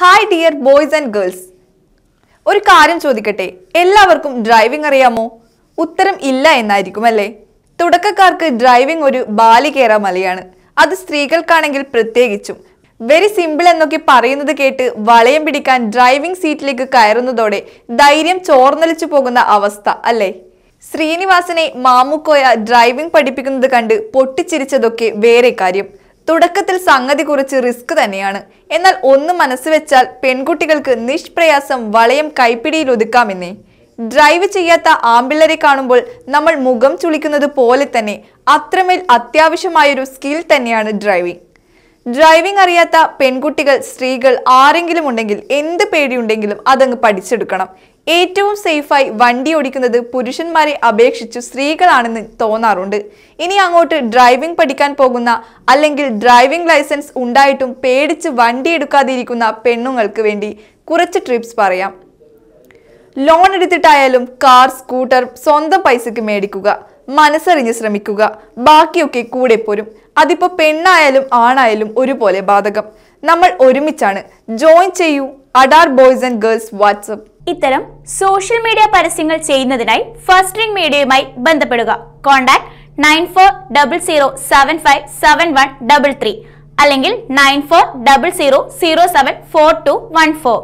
hi dear boys and girls ഒരു കാര്യം ചോദിക്കട്ടെ എല്ലാവർക്കും ഡ്രൈവിംഗ് അറിയാമോ ഉത്തരം ഇല്ല എന്നായിരിക്കും അല്ലേ തുടക്കക്കാർക്ക് ഡ്രൈവിംഗ് ഒരു ബാലികേറ മലയാണ് അത് സ്ത്രീകൾക്കാണെങ്കിൽ പ്രത്യേകിച്ചും വെരി സിമ്പിൾ എന്നൊക്കെ പറയുന്നത് കേട്ട് വളയം പിടിക്കാൻ ഡ്രൈവിംഗ് സീറ്റിലേക്ക് കയറുന്നതോടെ ധൈര്യം ചോർന്നലിച്ചു പോകുന്ന അവസ്ഥ അല്ലേ ശ്രീനിവാസനെ മാമുക്കോയ ഡ്രൈവിംഗ് പഠിപ്പിക്കുന്നത് കണ്ട് പൊട്ടിച്ചിരിച്ചതൊക്കെ വേറെ കാര്യം തുടക്കത്തിൽ സംഗതി കുറിച്ച് റിസ്ക് തന്നെയാണ് എന്നാൽ ഒന്ന് മനസ്സ് വെച്ചാൽ പെൺകുട്ടികൾക്ക് നിഷ്പ്രയാസം വളയം കൈപ്പിടിയിൽ ഒതുക്കാമെന്നേ ഡ്രൈവ് ചെയ്യാത്ത ആമ്പിള്ളരെ കാണുമ്പോൾ നമ്മൾ മുഖം ചുളിക്കുന്നത് പോലെ തന്നെ അത്രമേൽ അത്യാവശ്യമായൊരു സ്കിൽ തന്നെയാണ് ഡ്രൈവിംഗ് ഡ്രൈവിംഗ് അറിയാത്ത പെൺകുട്ടികൾ സ്ത്രീകൾ ആരെങ്കിലും ഉണ്ടെങ്കിൽ എന്ത് പേടിയുണ്ടെങ്കിലും അതങ്ങ് പഠിച്ചെടുക്കണം ഏറ്റവും സേഫായി വണ്ടി ഓടിക്കുന്നത് പുരുഷന്മാരെ അപേക്ഷിച്ചു സ്ത്രീകളാണെന്ന് തോന്നാറുണ്ട് ഇനി അങ്ങോട്ട് ഡ്രൈവിംഗ് പഠിക്കാൻ പോകുന്ന അല്ലെങ്കിൽ ഡ്രൈവിംഗ് ലൈസൻസ് ഉണ്ടായിട്ടും പേടിച്ച് വണ്ടി എടുക്കാതിരിക്കുന്ന പെണ്ണുങ്ങൾക്ക് വേണ്ടി കുറച്ച് ട്രിപ്സ് പറയാം ലോൺ എടുത്തിട്ടായാലും കാർ സ്കൂട്ടർ സ്വന്തം പൈസയ്ക്ക് മേടിക്കുക മനസ്സറിഞ്ഞ് ശ്രമിക്കുക ബാക്കിയൊക്കെ കൂടെ പോരും അതിപ്പോൾ പെണ്ണായാലും ആണായാലും ഒരുപോലെ ബാധകം നമ്മൾ ഒരുമിച്ചാണ് ജോയിൻ ചെയ്യൂ അഡാർ ബോയ്സ് ആൻഡ് ഗേൾസ് വാട്സപ്പ് ഇത്തരം സോഷ്യൽ മീഡിയ പരസ്യങ്ങൾ ചെയ്യുന്നതിനായി ഫസ്റ്റ് റിംഗ് മീഡിയയുമായി ബന്ധപ്പെടുക contact nine four double zero seven five seven one double three അല്ലെങ്കിൽ nine four double zero zero seven four two one four